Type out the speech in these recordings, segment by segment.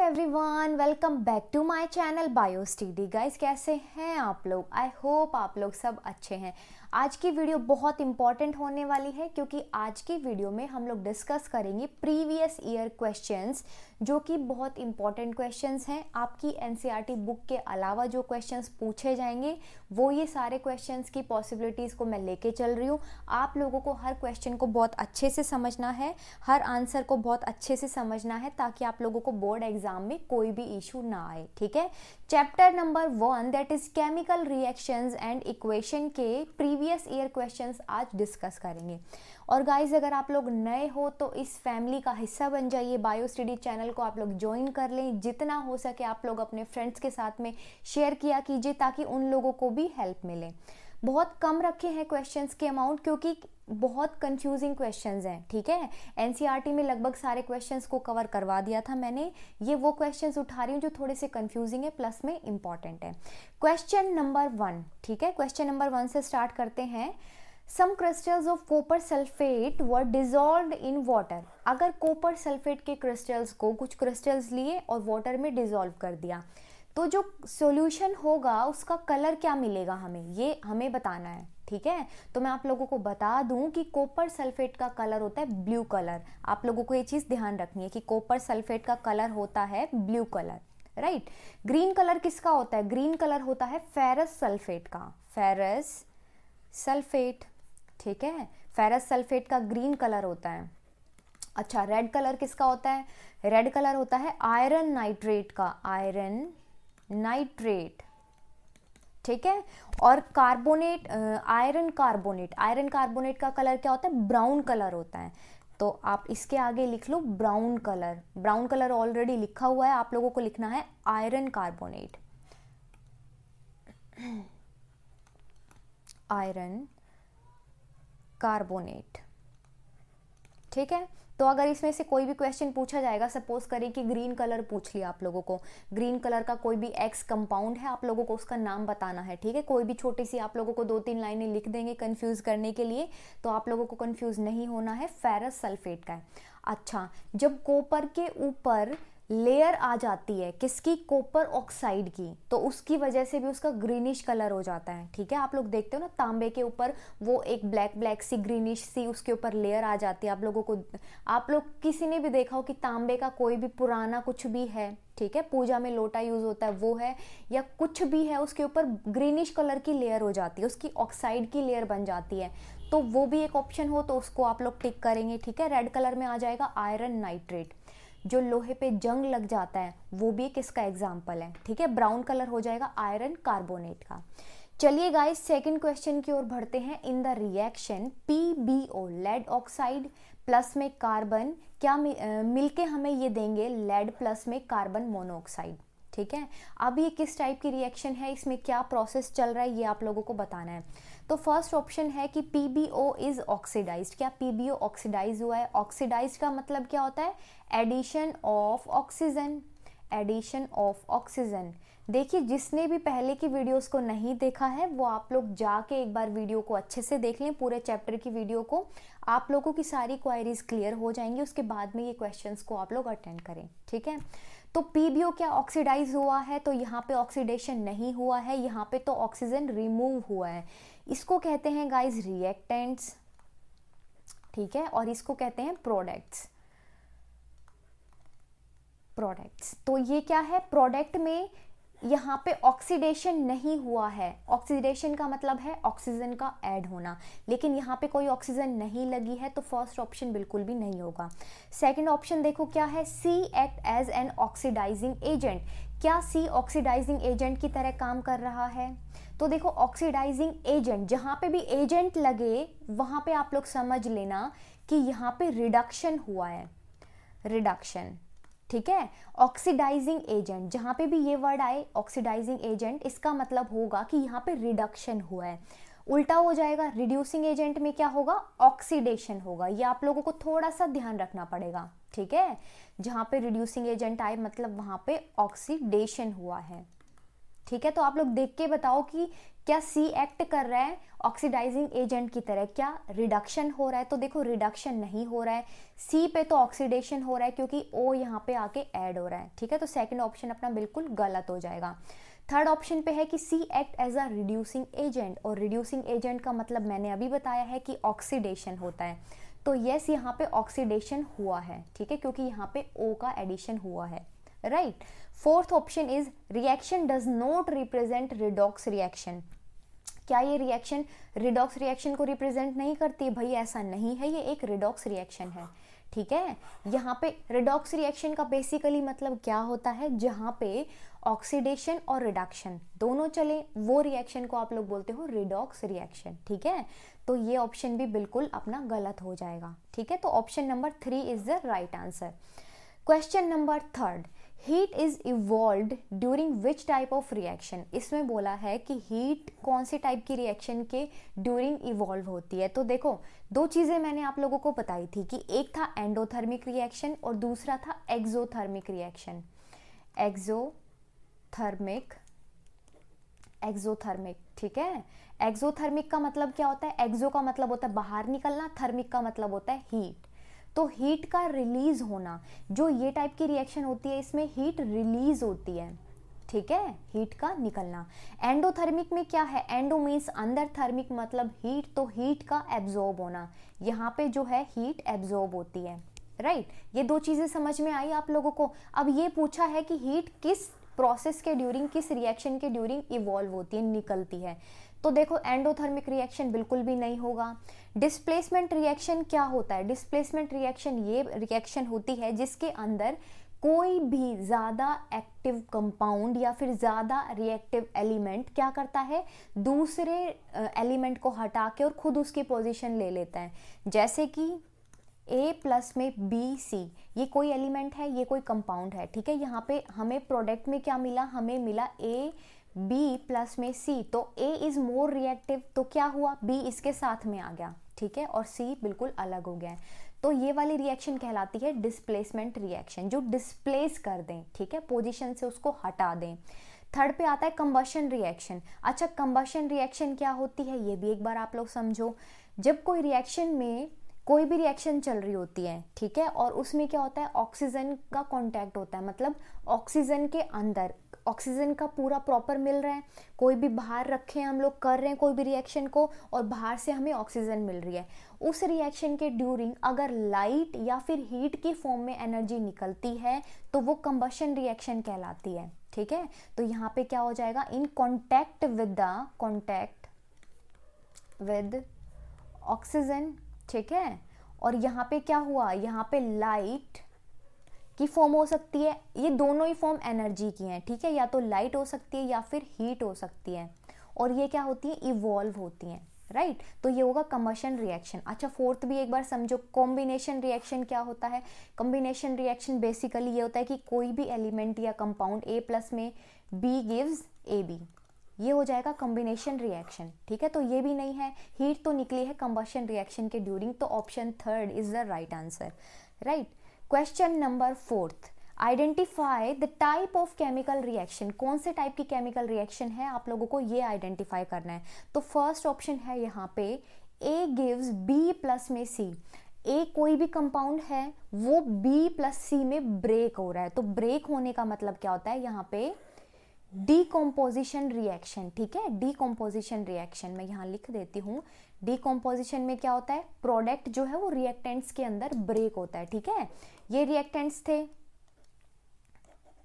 Everyone welcome back to my channel bio study guys कैसे हैं आप लोग आई होप आप लोग सब अच्छे हैं आज की वीडियो बहुत इंपॉर्टेंट होने वाली है क्योंकि आज की वीडियो में हम लोग डिस्कस करेंगे प्रीवियस ईयर क्वेश्चंस जो कि बहुत इंपॉर्टेंट क्वेश्चंस हैं आपकी एन बुक e के अलावा जो क्वेश्चंस पूछे जाएंगे वो ये सारे क्वेश्चंस की पॉसिबिलिटीज़ को मैं लेके चल रही हूँ आप लोगों को हर क्वेश्चन को बहुत अच्छे से समझना है हर आंसर को बहुत अच्छे से समझना है ताकि आप लोगों को बोर्ड एग्ज़ाम में कोई भी इशू ना आए ठीक है chapter number one that is chemical reactions and equation के प्रीवियस ईयर क्वेश्चंस आज डिस्कस करेंगे और गाइस अगर आप लोग नए हो तो इस फैमिली का हिस्सा बन जाइए बायो स्टडी चैनल को आप लोग ज्वाइन कर लें जितना हो सके आप लोग अपने फ्रेंड्स के साथ में शेयर किया कीजिए ताकि उन लोगों को भी हेल्प मिले बहुत कम रखे हैं क्वेश्चंस के अमाउंट क्योंकि बहुत कंफ्यूजिंग क्वेश्चंस हैं ठीक है एनसीईआरटी e में लगभग सारे क्वेश्चंस को कवर करवा दिया था मैंने ये वो क्वेश्चंस उठा रही हूँ जो थोड़े से कंफ्यूजिंग है प्लस में इंपॉर्टेंट है क्वेश्चन नंबर वन ठीक है क्वेश्चन नंबर वन से स्टार्ट करते हैं some crystals of copper sulphate were dissolve in water अगर कोपर सल्फेट के क्रिस्टल्स को कुछ क्रिस्टल्स लिए और वाटर में डिजोल्व कर दिया तो जो सॉल्यूशन होगा उसका कलर क्या मिलेगा हमें ये हमें बताना है ठीक है तो मैं आप लोगों को बता दूं कि कॉपर सल्फेट का कलर होता है ब्लू कलर आप लोगों को ये चीज़ ध्यान रखनी है कि कॉपर सल्फेट का कलर होता है blue colour right green colour किसका होता है ग्रीन कलर होता है फेरस सल्फेट का फेरस सल्फेट ठीक है फेरस सल्फेट का ग्रीन कलर होता है अच्छा रेड कलर किसका होता है रेड कलर होता है आयरन नाइट्रेट का आयरन नाइट्रेट ठीक है और carbonate iron carbonate iron carbonate का कलर क्या होता है ब्राउन कलर होता है तो आप इसके आगे लिख लो brown colour brown colour already लिखा हुआ है आप लोगों को लिखना है आयरन कार्बोनेट आयरन कार्बोनेट ठीक है तो अगर इसमें से कोई भी क्वेश्चन पूछा जाएगा सपोज करें कि ग्रीन कलर पूछ लिया आप लोगों को ग्रीन कलर का कोई भी एक्स कंपाउंड है आप लोगों को उसका नाम बताना है ठीक है कोई भी छोटी सी आप लोगों को दो तीन लाइनें लिख देंगे कन्फ्यूज़ करने के लिए तो आप लोगों को कन्फ्यूज़ नहीं होना है फेरस सल्फेट का है अच्छा जब कोपर के ऊपर लेयर आ जाती है किसकी कॉपर ऑक्साइड की तो उसकी वजह से भी उसका ग्रीनिश कलर हो जाता है ठीक है आप लोग देखते हो ना तांबे के ऊपर वो एक ब्लैक ब्लैक सी ग्रीनिश सी उसके ऊपर लेयर आ जाती है आप लोगों को आप लोग किसी ने भी देखा हो कि तांबे का कोई भी पुराना कुछ भी है ठीक है पूजा में लोटा यूज होता है वो है या कुछ भी है उसके ऊपर ग्रीनिश कलर की लेयर हो जाती है उसकी ऑक्साइड की लेयर बन जाती है तो वो भी एक ऑप्शन हो तो उसको आप लोग टिक करेंगे ठीक है रेड कलर में आ जाएगा आयरन नाइट्रेट जो लोहे पे जंग लग जाता है वो भी एक इसका एग्जाम्पल है ठीक है ब्राउन कलर हो जाएगा आयरन कार्बोनेट का चलिए गाइस सेकंड क्वेश्चन की ओर बढ़ते हैं in the reaction P B O lead oxide plus में कार्बन क्या मिलके हमें ये देंगे लेड प्लस में कार्बन मोनोऑक्साइड ठीक है अब ये किस टाइप की रिएक्शन है इसमें क्या प्रोसेस चल रहा है ये आप लोगों को बताना है तो फर्स्ट ऑप्शन है कि P B O is oxidise क्या पी बी ओ ऑक्सीडाइज हुआ है ऑक्सीडाइज का मतलब क्या होता है addition of oxygen addition of oxygen देखिए जिसने भी पहले की वीडियोस को नहीं देखा है वो आप लोग जाके एक बार वीडियो को अच्छे से देख लें पूरे चैप्टर की वीडियो को आप लोगों की सारी क्वायरीज क्लियर हो जाएंगी उसके बाद में ये क्वेश्चंस को आप लोग अटेंड करें ठीक है तो पी क्या ऑक्सीडाइज हुआ है तो यहाँ पे ऑक्सीडेशन नहीं हुआ है यहाँ पे तो ऑक्सीजन रिमूव हुआ है इसको कहते हैं गाइज रिएक्टेंट्स ठीक है और इसको कहते हैं प्रोडक्ट्स प्रोडक्ट्स तो ये क्या है प्रोडक्ट में यहाँ पे ऑक्सीडेशन नहीं हुआ है ऑक्सीडेशन का मतलब है ऑक्सीजन का ऐड होना लेकिन यहाँ पे कोई ऑक्सीजन नहीं लगी है तो फर्स्ट ऑप्शन बिल्कुल भी नहीं होगा सेकंड ऑप्शन देखो क्या है C act as an oxidising agent क्या सी ऑक्सीडाइजिंग एजेंट की तरह काम कर रहा है तो देखो ऑक्सीडाइजिंग एजेंट जहाँ पे भी एजेंट लगे वहाँ पे आप लोग समझ लेना कि यहाँ पे रिडक्शन हुआ है रिडक्शन ठीक है ऑक्सीडाइजिंग एजेंट जहां पे भी ये वर्ड आए ऑक्सीडाइजिंग एजेंट इसका मतलब होगा कि यहाँ पे रिडक्शन हुआ है उल्टा हो जाएगा रिड्यूसिंग एजेंट में क्या होगा ऑक्सीडेशन होगा ये आप लोगों को थोड़ा सा ध्यान रखना पड़ेगा ठीक है जहां पे रिड्यूसिंग एजेंट आए मतलब वहां पे ऑक्सीडेशन हुआ है ठीक है तो आप लोग देख के बताओ कि क्या सी एक्ट कर रहा है ऑक्सीडाइजिंग एजेंट की तरह क्या रिडक्शन हो रहा है तो देखो रिडक्शन नहीं हो रहा है सी पे तो ऑक्सीडेशन हो रहा है क्योंकि ओ यहाँ पे आके ऐड हो रहा है ठीक है तो सेकंड ऑप्शन अपना बिल्कुल गलत हो जाएगा थर्ड ऑप्शन पे है कि C act as a reducing agent और रिड्यूसिंग एजेंट का मतलब मैंने अभी बताया है कि ऑक्सीडेशन होता है तो यस यहाँ पे ऑक्सीडेशन हुआ है ठीक है क्योंकि यहाँ पे ओ का एडिशन हुआ है right right? Fourth option is reaction does not represent redox reaction क्या ये रिएक्शन रिडॉक्स रिएक्शन को रिप्रेजेंट नहीं करती भाई ऐसा नहीं है ये एक रिडॉक्स रिएक्शन है ठीक है यहाँ पे रिडॉक्स रिएक्शन का बेसिकली मतलब क्या होता है जहाँ पे ऑक्सीडेशन और रिडक्शन दोनों चले वो रिएक्शन को आप लोग बोलते हो रिडॉक्स रिएक्शन ठीक है तो ये ऑप्शन भी बिल्कुल अपना गलत हो जाएगा ठीक है तो option number three is the right answer question number third heat is evolve during which type of reaction इसमें बोला है कि हीट कौन से टाइप की रिएक्शन के ड्यूरिंग इवॉल्व होती है तो देखो दो चीज़ें मैंने आप लोगों को बताई थी कि एक था एंडोथर्मिक रिएक्शन और दूसरा था एक्जोथर्मिक रिएक्शन एक्जोथर्मिक एक्जोथर्मिक ठीक है एक्जोथर्मिक का मतलब क्या होता है एक्जो का मतलब होता है बाहर निकलना थर्मिक का मतलब होता है हीट तो हीट का रिलीज़ होना जो ये टाइप की रिएक्शन होती है इसमें हीट रिलीज़ होती है ठीक है हीट का निकलना एंडोथर्मिक में क्या है एंडो मीन्स अंदर थर्मिक मतलब हीट तो हीट का एब्जॉर्ब होना यहाँ पे जो है हीट एब्जॉर्ब होती है राइट right? ये दो चीज़ें समझ में आई आप लोगों को अब ये पूछा है कि हीट किस प्रोसेस के ड्यूरिंग किस रिएक्शन के ड्यूरिंग इवॉल्व होती है निकलती है तो देखो एंडोथर्मिक रिएक्शन बिल्कुल भी नहीं होगा डिस्प्लेसमेंट रिएक्शन क्या होता है डिस्प्लेसमेंट रिएक्शन ये रिएक्शन होती है जिसके अंदर कोई भी ज़्यादा एक्टिव कंपाउंड या फिर ज़्यादा रिएक्टिव एलिमेंट क्या करता है दूसरे एलिमेंट को हटा के और ख़ुद उसकी पोजीशन ले लेता है जैसे कि ए प्लस में बी सी ये कोई एलिमेंट है ये कोई कंपाउंड है ठीक है यहाँ पे हमें प्रोडक्ट में क्या मिला हमें मिला ए बी प्लस में सी तो ए इज़ मोर रिएक्टिव तो क्या हुआ बी इसके साथ में आ गया ठीक है और सी बिल्कुल अलग हो गया है तो ये वाली रिएक्शन कहलाती है डिस्प्लेसमेंट रिएक्शन जो डिस्प्लेस कर दें ठीक है पोजीशन से उसको हटा दें थर्ड पे आता है कंबशन रिएक्शन अच्छा कंबशन रिएक्शन क्या होती है ये भी एक बार आप लोग समझो जब कोई रिएक्शन में कोई भी रिएक्शन चल रही होती है ठीक है और उसमें क्या होता है ऑक्सीजन का कांटेक्ट होता है मतलब ऑक्सीजन के अंदर ऑक्सीजन का पूरा प्रॉपर मिल रहा है कोई भी बाहर रखे हम लोग कर रहे हैं कोई भी रिएक्शन को और बाहर से हमें ऑक्सीजन मिल रही है उस रिएक्शन के ड्यूरिंग अगर लाइट या फिर हीट के फॉर्म में एनर्जी निकलती है तो वो कंबशन रिएक्शन कहलाती है ठीक है तो यहाँ पे क्या हो जाएगा in contact with the contact with oxygen ठीक है और यहाँ पे क्या हुआ यहाँ पे लाइट की फॉर्म हो सकती है ये दोनों ही फॉर्म एनर्जी की हैं ठीक है या तो लाइट हो सकती है या फिर हीट हो सकती है और ये क्या होती है इवॉल्व होती हैं राइट right? तो ये होगा कम्बशन रिएक्शन अच्छा फोर्थ भी एक बार समझो कॉम्बिनेशन रिएक्शन क्या होता है कॉम्बिनेशन रिएक्शन बेसिकली ये होता है कि कोई भी एलिमेंट या कंपाउंड ए प्लस में बी गिव्स ए बी ये हो जाएगा कम्बिनेशन रिएक्शन ठीक है तो ये भी नहीं है हीट तो निकली है कम्बशन रिएक्शन के ड्यूरिंग तो option third is the right answer right question number fourth identify the type of chemical reaction कौन से टाइप की केमिकल रिएक्शन है आप लोगों को ये आइडेंटिफाई करना है तो फर्स्ट ऑप्शन है यहाँ पे ए गिव्स बी प्लस में सी ए कोई भी कंपाउंड है वो बी प्लस सी में ब्रेक हो रहा है तो ब्रेक होने का मतलब क्या होता है यहाँ पे डीकम्पोजिशन रिएक्शन ठीक है डीकम्पोजिशन रिएक्शन मैं यहाँ लिख देती हूँ डिकम्पोजिशन में क्या होता है प्रोडक्ट जो है वो रिएक्टेंट्स के अंदर ब्रेक होता है ठीक है ये रिएक्टेंट्स थे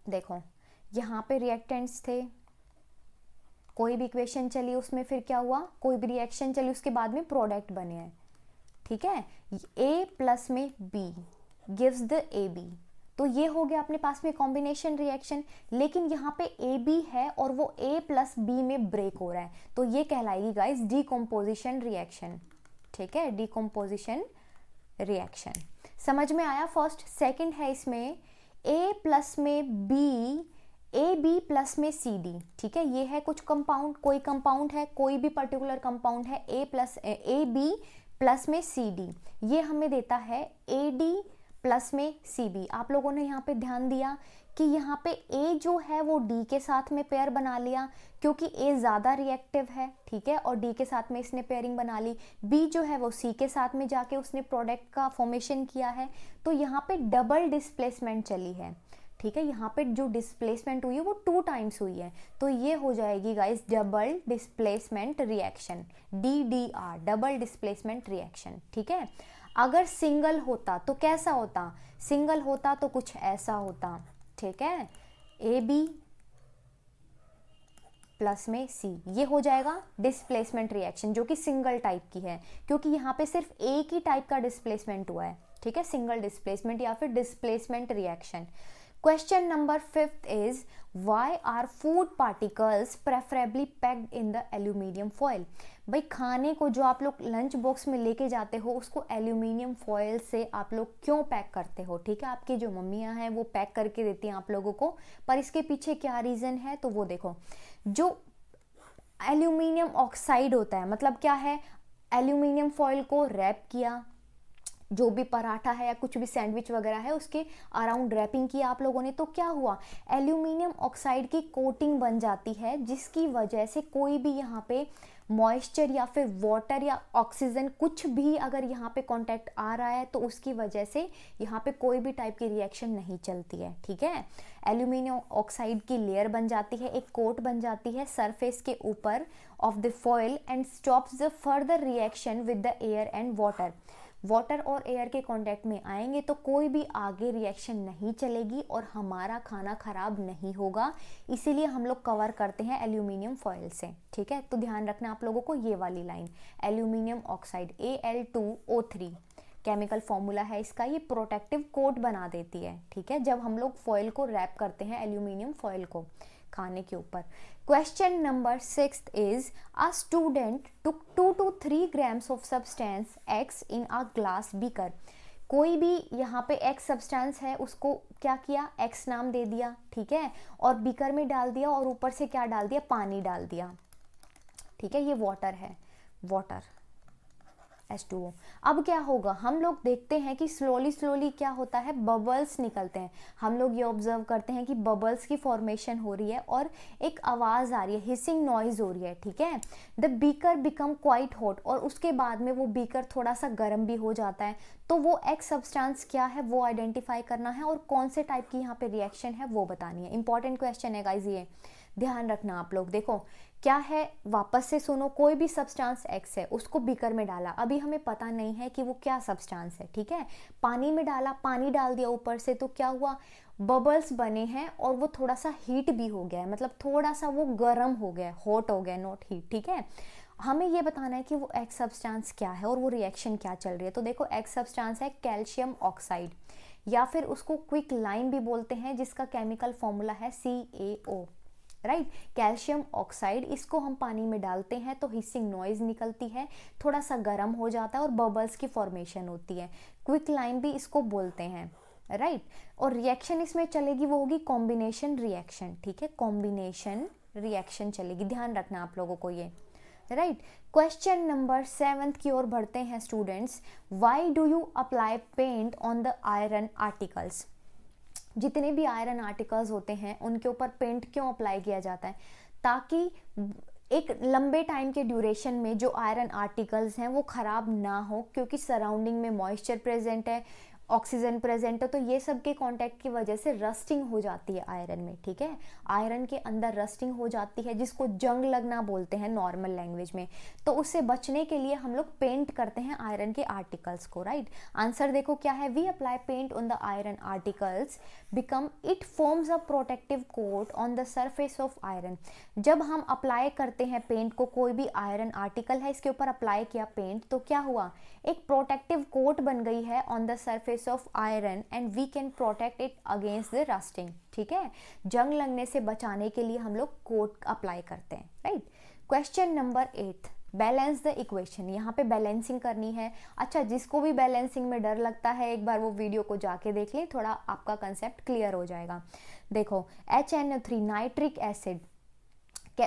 देखो यहाँ पे रिएक्टेंट्स थे कोई भी इक्वेशन चली उसमें फिर क्या हुआ कोई भी रिएक्शन चली उसके बाद में प्रोडक्ट बने हैं ठीक है ए प्लस में B gives the A B तो ये हो गया अपने पास में कॉम्बिनेशन रिएक्शन लेकिन यहाँ पे ए बी है और वो ए प्लस बी में ब्रेक हो रहा है तो ये कहलाएगी गाइज डीकम्पोजिशन रिएक्शन ठीक है डीकम्पोजिशन रिएक्शन समझ में आया फर्स्ट सेकंड है इसमें ए प्लस में बी ए बी प्लस में सी डी ठीक है ये है कुछ कंपाउंड कोई कंपाउंड है कोई भी पर्टिकुलर कंपाउंड है A plus A B plus में सी डी ये हमें देता है ए डी प्लस में सी बी आप लोगों ने यहाँ पे ध्यान दिया कि यहाँ पे ए जो है वो डी के साथ में पेयर बना लिया क्योंकि ए ज़्यादा रिएक्टिव है ठीक है और डी के साथ में इसने पेयरिंग बना ली बी जो है वो सी के साथ में जाके उसने प्रोडक्ट का फॉर्मेशन किया है तो यहाँ पे डबल डिस्प्लेसमेंट चली है ठीक है यहाँ पे जो डिस्प्लेसमेंट हुई है वो टू टाइम्स हुई है तो ये हो जाएगी guys double displacement reaction D D R double displacement reaction ठीक है अगर सिंगल होता तो कैसा होता सिंगल होता तो कुछ ऐसा होता ठीक है ए बी प्लस में सी ये हो जाएगा डिस्प्लेसमेंट रिएक्शन जो कि सिंगल टाइप की है क्योंकि यहाँ पे सिर्फ एक ही टाइप का डिस्प्लेसमेंट हुआ है ठीक है सिंगल डिस्प्लेसमेंट या फिर displacement reaction question number fifth is why are food particles preferably packed in the aluminium foil भाई खाने को जो आप लोग लंच बॉक्स में लेके जाते हो उसको एल्यूमिनियम फॉयल से आप लोग क्यों पैक करते हो ठीक है आपकी जो मम्मियाँ हैं वो पैक करके देती हैं आप लोगों को पर इसके पीछे क्या रीज़न है तो वो देखो जो एल्यूमिनियम ऑक्साइड होता है मतलब क्या है एल्यूमिनियम फॉयल को रैप किया जो भी पराठा है या कुछ भी सैंडविच वगैरह है उसके अराउंड रैपिंग की आप लोगों ने तो क्या हुआ एल्यूमिनियम ऑक्साइड की कोटिंग बन जाती है जिसकी वजह से कोई भी यहाँ पे मॉइस्चर या फिर वाटर या ऑक्सीजन कुछ भी अगर यहाँ पे कांटेक्ट आ रहा है तो उसकी वजह से यहाँ पे कोई भी टाइप की रिएक्शन नहीं चलती है ठीक है एल्यूमिनियम ऑक्साइड की लेयर बन जाती है एक कोट बन जाती है सरफेस के ऊपर of the foil and stops the further reaction with the air and water water और एयर के कांटेक्ट में आएंगे तो कोई भी आगे रिएक्शन नहीं चलेगी और हमारा खाना ख़राब नहीं होगा इसीलिए हम लोग कवर करते हैं एल्यूमिनियम फॉयल से ठीक है तो ध्यान रखना आप लोगों को ये वाली line aluminium oxide A L two O three chemical formula है इसका ये प्रोटेक्टिव कोट बना देती है ठीक है जब हम लोग फॉयल को रैप करते हैं एल्यूमिनियम फॉयल को खाने के ऊपर question number six is a student took two two three grams of substance X in a glass beaker कोई भी यहाँ पे एक्स सब्सटेंस है उसको क्या किया एक्स नाम दे दिया ठीक है और बीकर में डाल दिया और ऊपर से क्या डाल दिया पानी डाल दिया ठीक है ये वाटर है वाटर एच टू ओ अब क्या होगा हम लोग देखते हैं कि स्लोली स्लोली क्या होता है बबल्स निकलते हैं हम लोग ये ऑब्जर्व करते हैं कि बबल्स की फॉर्मेशन हो रही है और एक आवाज़ आ रही है हिसिंग नॉइज हो रही है ठीक है the beaker become quite hot और उसके बाद में वो बीकर थोड़ा सा गर्म भी हो जाता है तो वो एक्स सब्सटेंस क्या है वो आइडेंटिफाई करना है और कौन से टाइप की यहाँ पे रिएक्शन है वो बतानी है इंपॉर्टेंट क्वेश्चन है गाइज ये ध्यान रखना आप लोग देखो क्या है वापस से सुनो कोई भी सब्सटेंस एक्स है उसको बीकर में डाला अभी हमें पता नहीं है कि वो क्या सब्सटेंस है ठीक है पानी में डाला पानी डाल दिया ऊपर से तो क्या हुआ बबल्स बने हैं और वो थोड़ा सा हीट भी हो गया है मतलब थोड़ा सा वो गर्म हो गया हॉट हो गया नॉट हीट ठीक है हमें ये बताना है कि वो एक्स सब्सटेंस क्या है और वो रिएक्शन क्या चल रही है तो देखो एक्स सब्सटेंस है कैल्शियम ऑक्साइड या फिर उसको क्विक लाइम भी बोलते हैं जिसका केमिकल फॉर्मूला है C A O right calcium oxide इसको हम पानी में डालते हैं तो हिसिंग नॉइज़ निकलती है थोड़ा सा गर्म हो जाता है और बबल्स की फॉर्मेशन होती है क्विक लाइम भी इसको बोलते हैं राइट और रिएक्शन इसमें चलेगी वो होगी कॉम्बिनेशन रिएक्शन ठीक है कॉम्बिनेशन रिएक्शन चलेगी ध्यान रखना आप लोगों को ये राइट क्वेश्चन नंबर सेवन की ओर बढ़ते हैं students why do you apply paint on the iron articles जितने भी आयरन आर्टिकल्स होते हैं उनके ऊपर पेंट क्यों अप्लाई किया जाता है ताकि एक लंबे टाइम के ड्यूरेशन में जो आयरन आर्टिकल्स हैं वो ख़राब ना हो क्योंकि सराउंडिंग में मॉइस्चर प्रेजेंट है ऑक्सीजन प्रेजेंट है तो ये सब के कॉन्टैक्ट की वजह से रस्टिंग हो जाती है आयरन में ठीक है आयरन के अंदर रस्टिंग हो जाती है जिसको जंग लगना बोलते हैं नॉर्मल लैंग्वेज में तो उससे बचने के लिए हम लोग पेंट करते हैं आयरन के आर्टिकल्स को राइट आंसर देखो क्या है we apply paint on the iron articles become it forms a protective coat on the surface of iron जब हम अप्लाई करते हैं पेंट को कोई भी आयरन आर्टिकल है इसके ऊपर अप्लाई किया पेंट तो क्या हुआ एक प्रोटेक्टिव कोट बन गई है on the surface surface of iron and we can protect it against the rusting ठीक है जंग लगने से बचाने के लिए हम लोग कोट अप्लाई करते हैं right question number eight balance the equation यहाँ पे बैलेंसिंग करनी है अच्छा जिसको भी बैलेंसिंग में डर लगता है एक बार वो वीडियो को जाके देख लें थोड़ा आपका कंसेप्ट क्लियर हो जाएगा देखो H N three nitric acid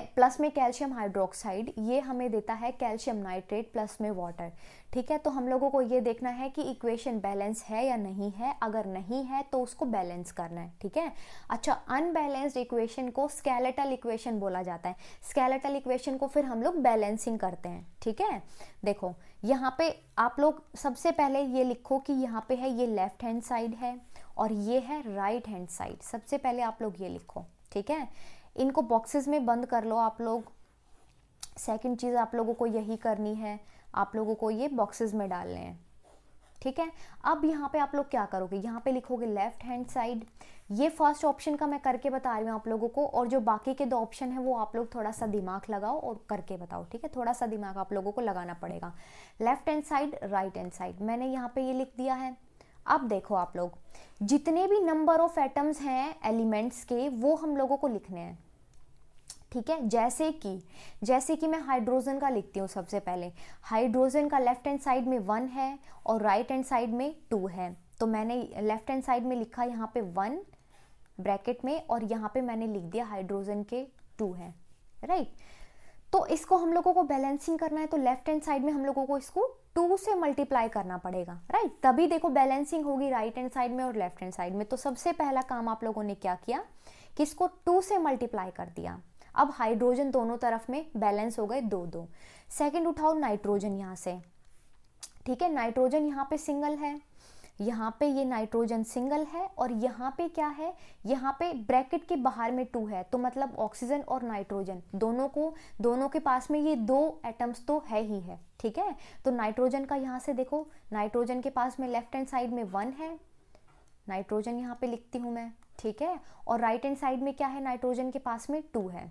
plus में कैल्शियम हाइड्रोक्साइड ये हमें देता है कैल्शियम नाइट्रेट प्लस में वाटर ठीक है तो हम लोगों को ये देखना है कि इक्वेशन बैलेंस है या नहीं है अगर नहीं है तो उसको बैलेंस करना है ठीक है अच्छा अनबैलेंस्ड इक्वेशन को स्केलेटल इक्वेशन बोला जाता है स्केलेटल इक्वेशन को फिर हम लोग बैलेंसिंग करते हैं ठीक है देखो यहाँ पे आप लोग सबसे पहले ये लिखो कि यहाँ पे है ये लेफ्ट हैंड साइड है और ये है राइट हैंड साइड सबसे पहले आप लोग ये लिखो ठीक है इनको बॉक्सेस में बंद कर लो आप लोग सेकंड चीज़ आप लोगों को यही करनी है आप लोगों को ये बॉक्सेस में डालने हैं ठीक है अब यहाँ पे आप लोग क्या करोगे यहाँ पे लिखोगे लेफ्ट हैंड साइड ये फर्स्ट ऑप्शन का मैं करके बता रही हूँ आप लोगों को और जो बाकी के दो ऑप्शन है वो आप लोग थोड़ा सा दिमाग लगाओ और करके बताओ ठीक है थोड़ा सा दिमाग आप लोगों को लगाना पड़ेगा left hand side right hand side मैंने यहाँ पे ये लिख दिया है अब देखो आप लोग जितने भी नंबर ऑफ एटम्स हैं एलिमेंट्स के वो हम लोगों को लिखने हैं ठीक है जैसे कि जैसे कि मैं हाइड्रोजन का लिखती हूँ सबसे पहले हाइड्रोजन का लेफ्ट हैंड साइड में वन है और राइट हैंड साइड में टू है तो मैंने लेफ्ट हैंड साइड में लिखा यहाँ पे वन ब्रैकेट में और यहाँ पे मैंने लिख दिया हाइड्रोजन के टू है राइट तो इसको हम लोगों को बैलेंसिंग करना है तो लेफ्ट हैंड साइड में हम लोगों को इसको टू से मल्टीप्लाई करना पड़ेगा राइट तभी देखो बैलेंसिंग होगी राइट हैंड साइड में और लेफ्ट हैंड साइड में तो सबसे पहला काम आप लोगों ने क्या किया कि इसको टू से मल्टीप्लाई कर दिया अब हाइड्रोजन दोनों तरफ में बैलेंस हो गए दो दो सेकेंड उठाओ नाइट्रोजन यहां से ठीक है नाइट्रोजन यहाँ पे सिंगल है यहाँ पे ये नाइट्रोजन सिंगल है और यहाँ पे क्या है यहाँ पे ब्रैकेट के बाहर में टू है तो मतलब ऑक्सीजन और नाइट्रोजन दोनों को दोनों के पास में ये दो एटम्स तो है ही है ठीक है तो नाइट्रोजन का यहाँ से देखो नाइट्रोजन के पास में लेफ्ट हैंड साइड में वन है नाइट्रोजन यहाँ पे लिखती हूँ मैं ठीक है और राइट हैंड साइड में क्या है नाइट्रोजन के पास में टू है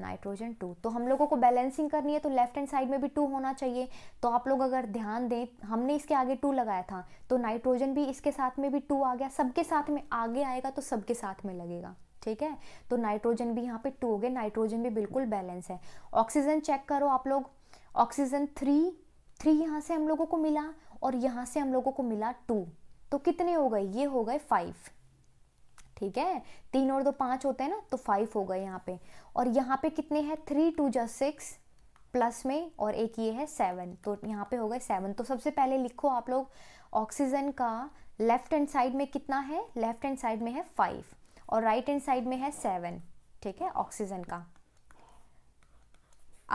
नाइट्रोजन टू तो हम लोगों को बैलेंसिंग करनी है तो लेफ्ट हैंड साइड में भी टू होना चाहिए तो आप लोग अगर ध्यान दें हमने इसके आगे टू लगाया था तो नाइट्रोजन भी इसके साथ में भी टू आ गया सबके साथ में आगे आएगा तो सबके साथ में लगेगा ठीक है तो नाइट्रोजन भी यहाँ पे टू हो गए नाइट्रोजन भी बिल्कुल बैलेंस है ऑक्सीजन चेक करो आप लोग ऑक्सीजन थ्री थ्री यहाँ से हम लोगों को मिला और यहाँ से हम लोगों को मिला टू तो कितने हो गए ये हो गए फाइव ठीक है तीन और दो पाँच होते हैं ना तो फाइव हो गए यहाँ पे और यहाँ पे कितने हैं थ्री टू जा सिक्स प्लस में और एक ये है सेवन तो यहाँ पे हो गए सेवन तो सबसे पहले लिखो आप लोग ऑक्सीजन का लेफ्ट हैंड साइड में कितना है लेफ्ट हैंड साइड में है फाइव और राइट हैंड साइड में है सेवन ठीक है ऑक्सीजन का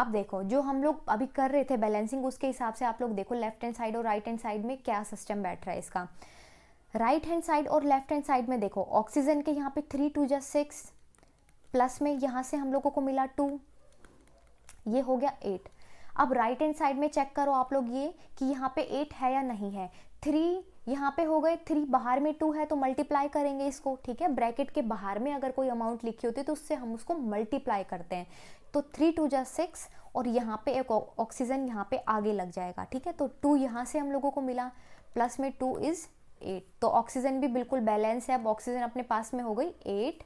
अब देखो जो हम लोग अभी कर रहे थे बैलेंसिंग उसके हिसाब से आप लोग देखो लेफ्ट हैंड साइड और राइट हैंड साइड में क्या सिस्टम बैठ रहा है इसका राइट हैंड साइड और लेफ्ट हैंड साइड में देखो ऑक्सीजन के यहाँ पे थ्री टू जा सिक्स प्लस में यहाँ से हम लोगों को मिला टू ये हो गया एट अब राइट हैंड साइड में चेक करो आप लोग ये कि यहाँ पे एट है या नहीं है थ्री यहाँ पे हो गए थ्री बाहर में टू है तो मल्टीप्लाई करेंगे इसको ठीक है ब्रैकेट के बाहर में अगर कोई अमाउंट लिखी होती है तो उससे हम उसको मल्टीप्लाई करते हैं तो थ्री टू जा सिक्स और यहाँ पे एक ऑक्सीजन यहाँ पे आगे लग जाएगा ठीक है तो टू यहाँ से हम लोगों को मिला प्लस में टू इज़ एट तो ऑक्सीजन भी बिल्कुल बैलेंस है अब ऑक्सीजन अपने पास में हो गई एट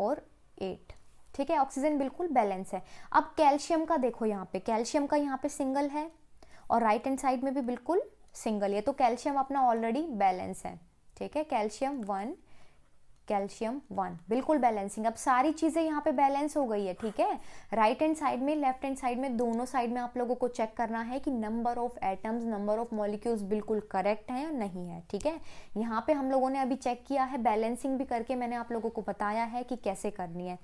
और एट ठीक है ऑक्सीजन बिल्कुल बैलेंस है अब कैल्शियम का देखो यहाँ पे कैल्शियम का यहाँ पे सिंगल है और राइट हैंड साइड में भी बिल्कुल सिंगल है तो कैल्शियम अपना ऑलरेडी बैलेंस है ठीक है कैल्शियम वन कैल्शियम वन बिल्कुल बैलेंसिंग अब सारी चीज़ें यहाँ पे बैलेंस हो गई है ठीक है राइट हैंड साइड में लेफ्ट हैंड साइड में दोनों साइड में आप लोगों को चेक करना है कि number of atoms number of molecules बिल्कुल करेक्ट हैं या नहीं है ठीक है यहाँ पे हम लोगों ने अभी चेक किया है बैलेंसिंग भी करके मैंने आप लोगों को बताया है कि कैसे करनी है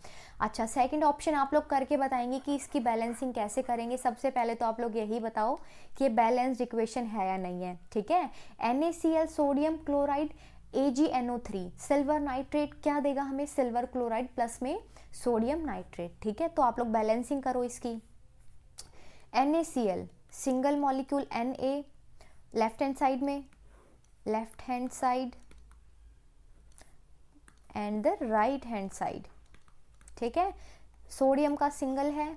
अच्छा सेकेंड ऑप्शन आप लोग करके बताएंगे कि इसकी बैलेंसिंग कैसे करेंगे सबसे पहले तो आप लोग यही बताओ कि ये बैलेंस्ड इक्वेशन है या नहीं है ठीक है एन sodium chloride AgNO3 silver nitrate क्या देगा हमें सिल्वर क्लोराइड प्लस में सोडियम नाइट्रेट ठीक है तो आप लोग बैलेंसिंग करो इसकी NaCl single molecule Na left hand side में left hand side and the right hand side ठीक है सोडियम का सिंगल है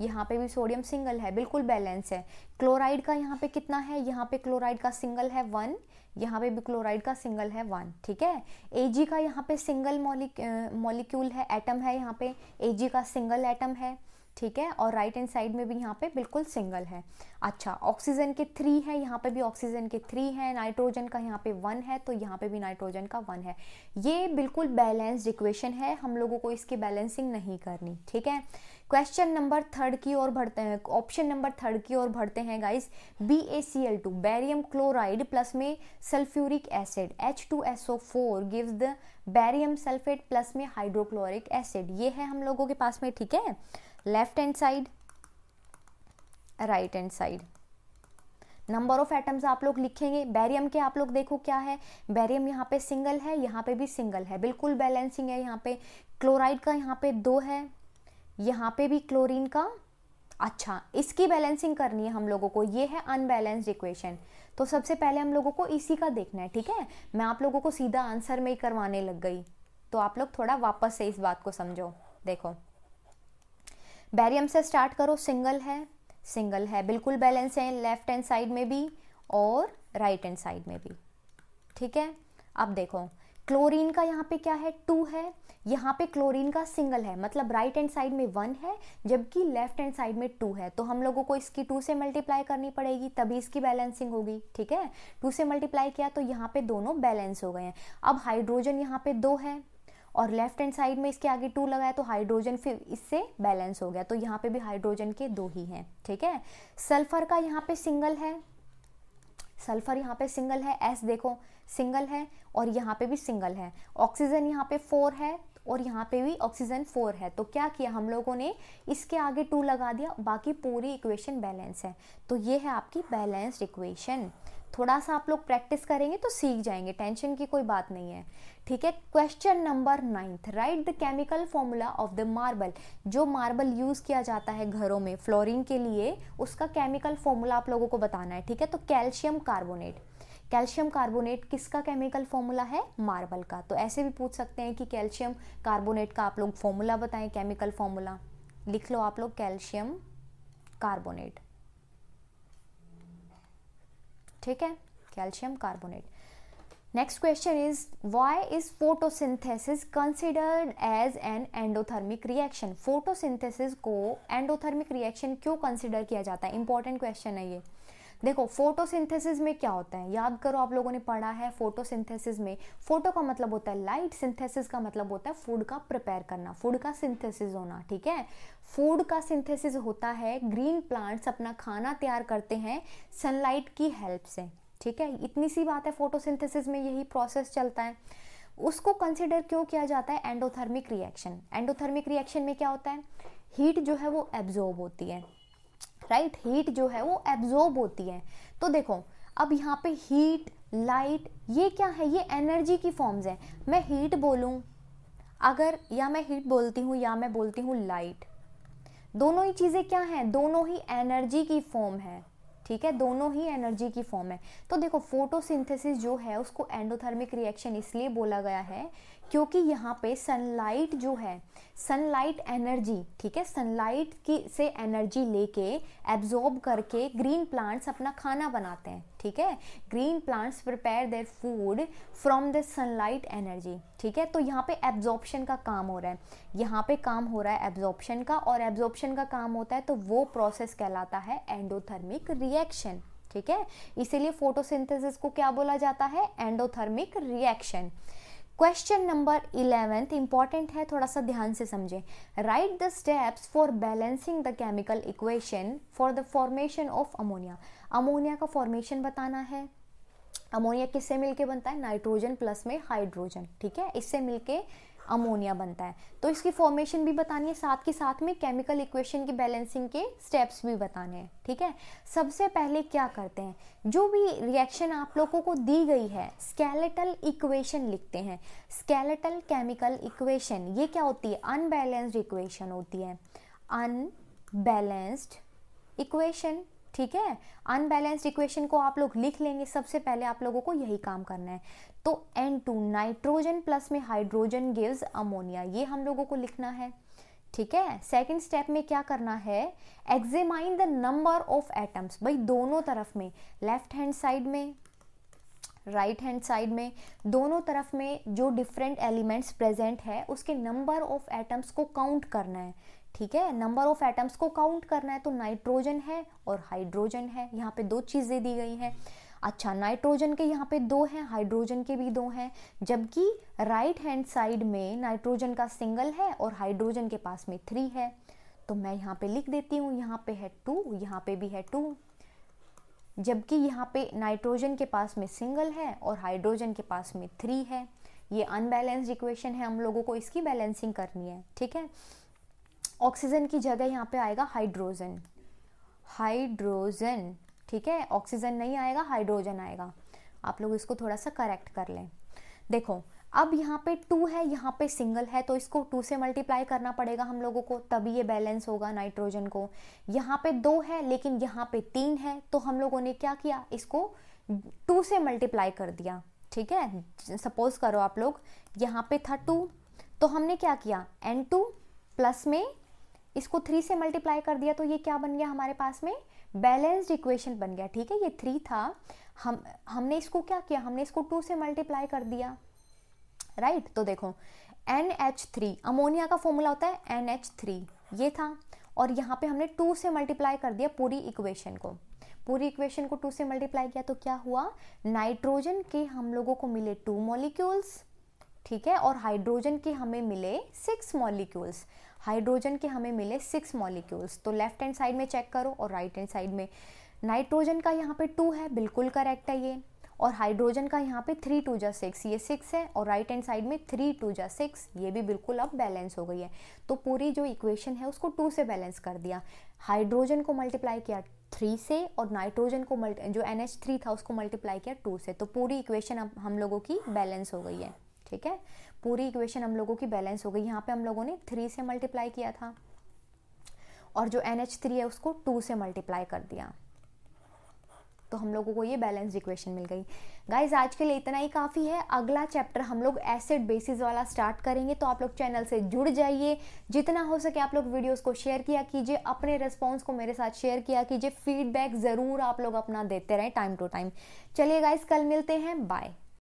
यहाँ पे भी सोडियम सिंगल है बिल्कुल बैलेंस है क्लोराइड का यहाँ पे कितना है यहाँ पे क्लोराइड का सिंगल है वन यहाँ पे भी क्लोराइड का सिंगल है वन ठीक है जी का यहाँ पे सिंगल मॉलिक्यूल है एटम है यहाँ पे जी का सिंगल एटम है ठीक है और राइट हैंड साइड में भी यहाँ पे बिल्कुल सिंगल है अच्छा ऑक्सीजन के थ्री है यहाँ पे भी ऑक्सीजन के थ्री है नाइट्रोजन का यहाँ पे वन है तो यहाँ पे भी नाइट्रोजन का वन है ये बिल्कुल बैलेंस्ड इक्वेशन है हम लोगों को इसकी बैलेंसिंग नहीं करनी ठीक है क्वेश्चन नंबर थर्ड की ओर बढ़ते हैं ऑप्शन नंबर थर्ड की ओर बढ़ते हैं guys B A C L two barium chloride plus में sulphuric acid H two S O four give the barium sulphate plus में हाइड्रोक्लोरिक एसिड ये है हम लोगों के पास में ठीक है left hand side right hand side number of atoms आप लोग लिखेंगे बैरियम के आप लोग देखो क्या है बैरियम यहाँ पे सिंगल है यहाँ पे भी सिंगल है बिल्कुल बैलेंसिंग है यहाँ पे क्लोराइड का यहाँ पे दो है यहाँ पे भी क्लोरीन का अच्छा इसकी बैलेंसिंग करनी है हम लोगों को ये है अनबैलेंस्ड इक्वेशन तो सबसे पहले हम लोगों को इसी का देखना है ठीक है मैं आप लोगों को सीधा आंसर में ही करवाने लग गई तो आप लोग थोड़ा वापस से इस बात को समझो देखो बैरियम से स्टार्ट करो सिंगल है सिंगल है बिल्कुल बैलेंस है लेफ्ट हैंड साइड में भी और राइट हैंड साइड में भी ठीक है अब देखो क्लोरीन का यहाँ पे क्या है टू है यहाँ पे क्लोरीन का सिंगल है मतलब राइट हैंड साइड में वन है जबकि लेफ्ट हैंड साइड में टू है तो हम लोगों को इसकी टू से मल्टीप्लाई करनी पड़ेगी तभी इसकी बैलेंसिंग होगी ठीक है टू से मल्टीप्लाई किया तो यहाँ पे दोनों बैलेंस हो गए हैं अब हाइड्रोजन यहाँ पे दो है और लेफ्ट हैंड साइड में इसके आगे टू लगाया तो हाइड्रोजन फिर इससे बैलेंस हो गया तो यहाँ पे भी हाइड्रोजन के दो ही हैं ठीक है सल्फर का यहाँ पे सिंगल है सल्फर यहाँ पे सिंगल है एस देखो सिंगल है और यहाँ पे भी सिंगल है ऑक्सीजन यहाँ पे फोर है और यहाँ पे भी ऑक्सीजन फोर है तो क्या किया हम लोगों ने इसके आगे टू लगा दिया बाकी पूरी इक्वेशन बैलेंस है तो ये है आपकी बैलेंस्ड इक्वेशन थोड़ा सा आप लोग प्रैक्टिस करेंगे तो सीख जाएंगे टेंशन की कोई बात नहीं है ठीक है question number ninth write the chemical formula of the marble जो मार्बल यूज़ किया जाता है घरों में फ्लोरिंग के लिए उसका केमिकल फॉर्मूला आप लोगों को बताना है ठीक है तो कैल्शियम कार्बोनेट कैल्शियम कार्बोनेट किसका केमिकल फॉर्मूला है मार्बल का तो ऐसे भी पूछ सकते हैं कि कैल्शियम कार्बोनेट का आप लोग फॉर्मूला बताएं केमिकल फॉर्मूला लिख लो आप लोग कैल्शियम कार्बोनेट ठीक है calcium carbonate next question is why is photosynthesis considered as an endothermic reaction photosynthesis को एंडोथर्मिक रिएक्शन क्यों कंसिडर किया जाता है इंपॉर्टेंट क्वेश्चन है ये देखो फोटोसिंथेसिस में क्या होता है याद करो आप लोगों ने पढ़ा है फोटोसिंथेसिस में फोटो का मतलब होता है लाइट सिंथेसिस का मतलब होता है फूड का प्रिपेयर करना फूड का सिंथेसिस होना ठीक है फूड का सिंथेसिस होता है ग्रीन प्लांट्स अपना खाना तैयार करते हैं सनलाइट की हेल्प से ठीक है इतनी सी बात है फोटोसिंथेसिस में यही प्रोसेस चलता है उसको कंसिडर क्यों किया जाता है एंडोथर्मिक रिएक्शन एंडोथर्मिक रिएक्शन में क्या होता है हीट जो है वो एब्जॉर्ब होती है राइट हीट जो है वो एब्जॉर्ब होती है तो देखो अब यहाँ पे हीट लाइट ये क्या है ये एनर्जी की फॉर्म्स हैं मैं हीट बोलूँ अगर या मैं हीट बोलती हूँ या मैं बोलती हूँ लाइट दोनों ही चीज़ें क्या हैं दोनों ही एनर्जी की फॉर्म है ठीक है दोनों ही एनर्जी की फॉर्म है तो देखो फोटोसिंथेसिस जो है उसको एंडोथर्मिक रिएक्शन इसलिए बोला गया है क्योंकि यहाँ पे सनलाइट जो है सनलाइट एनर्जी ठीक है सनलाइट की से एनर्जी लेके एब्जॉर्ब करके ग्रीन प्लांट्स अपना खाना बनाते हैं ठीक है green plants prepare their food from the sunlight energy ठीक है तो यहाँ पे एब्जॉर्प्शन का काम हो रहा है यहाँ पे काम हो रहा है एब्जॉर्प्शन का और एब्जॉर्प्शन का काम होता है तो वो प्रोसेस कहलाता है एंडोथर्मिक रिएक्शन ठीक है इसीलिए फोटोसिंथेसिस को क्या बोला जाता है endothermic reaction question number eleventh important है थोड़ा सा ध्यान से समझें write the steps for balancing the chemical equation for the formation of ammonia ammonia का फॉर्मेशन बताना है अमोनिया किससे मिलके बनता है नाइट्रोजन प्लस में हाइड्रोजन ठीक है इससे मिलके अमोनिया बनता है तो इसकी फॉर्मेशन भी बतानी है साथ के साथ में केमिकल इक्वेशन की बैलेंसिंग के स्टेप्स भी बताने हैं ठीक है सबसे पहले क्या करते हैं जो भी रिएक्शन आप लोगों को दी गई है स्केलेटल इक्वेशन लिखते हैं स्केलेटल केमिकल इक्वेशन ये क्या होती है अनबैलेंस्ड इक्वेशन होती है अनबैलेंस्ड इक्वेशन ठीक है अनबैलेंस्ड इक्वेशन को आप लोग लिख लेंगे सबसे पहले आप लोगों को यही काम करना है तो N2 नाइट्रोजन प्लस में हाइड्रोजन गिव्स अमोनिया ये हम लोगों को लिखना है ठीक है सेकंड स्टेप में क्या करना है examine the number of atoms भाई दोनों तरफ में लेफ्ट हैंड साइड में राइट हैंड साइड में दोनों तरफ में जो डिफरेंट एलिमेंट्स प्रेजेंट है उसके नंबर ऑफ एटम्स को काउंट करना है ठीक है नंबर ऑफ एटम्स को काउंट करना है तो नाइट्रोजन है और हाइड्रोजन है यहाँ पे दो चीज़ें दी गई हैं अच्छा नाइट्रोजन के यहाँ पे दो हैं हाइड्रोजन के भी दो हैं जबकि राइट हैंड साइड में नाइट्रोजन का सिंगल है और हाइड्रोजन के पास में थ्री है तो मैं यहाँ पे लिख देती हूँ यहाँ पे है टू यहाँ पे भी है टू जबकि यहाँ पे नाइट्रोजन के पास में सिंगल है और हाइड्रोजन के पास में थ्री है ये अनबैलेंस्ड इक्वेशन है हम लोगों को इसकी बैलेंसिंग करनी है ठीक है ऑक्सीजन की जगह यहाँ पे आएगा हाइड्रोजन हाइड्रोजन ठीक है ऑक्सीजन नहीं आएगा हाइड्रोजन आएगा आप लोग इसको थोड़ा सा करेक्ट कर लें देखो अब यहाँ पे टू है यहाँ पे सिंगल है तो इसको टू से मल्टीप्लाई करना पड़ेगा हम लोगों को तभी ये बैलेंस होगा नाइट्रोजन को यहाँ पे दो है लेकिन यहाँ पे तीन है तो हम लोगों ने क्या किया इसको टू से मल्टीप्लाई कर दिया ठीक है सपोज करो आप लोग यहाँ पे था टू तो हमने क्या किया एन टू प्लस में इसको थ्री से मल्टीप्लाई कर दिया तो ये क्या बन गया हमारे पास में बैलेंस्ड इक्वेशन बन गया ठीक है ये थ्री था हम हमने इसको क्या किया हमने इसको टू से मल्टीप्लाई कर दिया राइट right? तो देखो एन एच थ्री अमोनिया का फॉर्मूला होता है एन एच थ्री ये था और यहाँ पे हमने टू से मल्टीप्लाई कर दिया पूरी इक्वेशन को पूरी इक्वेशन को टू से मल्टीप्लाई किया तो क्या हुआ नाइट्रोजन के हम लोगों को मिले टू मॉलिक्यूल्स ठीक है और हाइड्रोजन के हमें मिले सिक्स मॉलिक्यूल्स हाइड्रोजन के हमें मिले सिक्स मॉलिक्यूल्स तो लेफ्ट हैंड साइड में चेक करो और राइट हैंड साइड में नाइट्रोजन का यहाँ पे टू है बिल्कुल करेक्ट है ये और हाइड्रोजन का यहाँ पे थ्री टू जा सिक्स ये सिक्स है और राइट हैंड साइड में थ्री टू जा सिक्स ये भी बिल्कुल अब बैलेंस हो गई है तो पूरी जो इक्वेशन है उसको टू से बैलेंस कर दिया हाइड्रोजन को मल्टीप्लाई किया थ्री से और नाइट्रोजन को मल्टी जो एन एच थ्री था उसको मल्टीप्लाई किया टू से तो पूरी इक्वेशन अब हम लोगों की बैलेंस हो गई है ठीक है पूरी इक्वेशन हम लोगों की बैलेंस हो गई यहाँ पे हम लोगों ने थ्री से मल्टीप्लाई किया था और जो एन एच थ्री है उसको टू से मल्टीप्लाई कर दिया तो हम लोगों को ये बैलेंस इक्वेशन मिल गई गाइज आज के लिए इतना ही काफ़ी है अगला चैप्टर हम लोग एसिड बेसिस वाला स्टार्ट करेंगे तो आप लोग चैनल से जुड़ जाइए जितना हो सके आप लोग वीडियोस को शेयर किया कीजिए अपने रिस्पॉन्स को मेरे साथ शेयर किया कीजिए फीडबैक ज़रूर आप लोग अपना देते रहें टाइम टू टाइम चलिए गाइज कल मिलते हैं बाय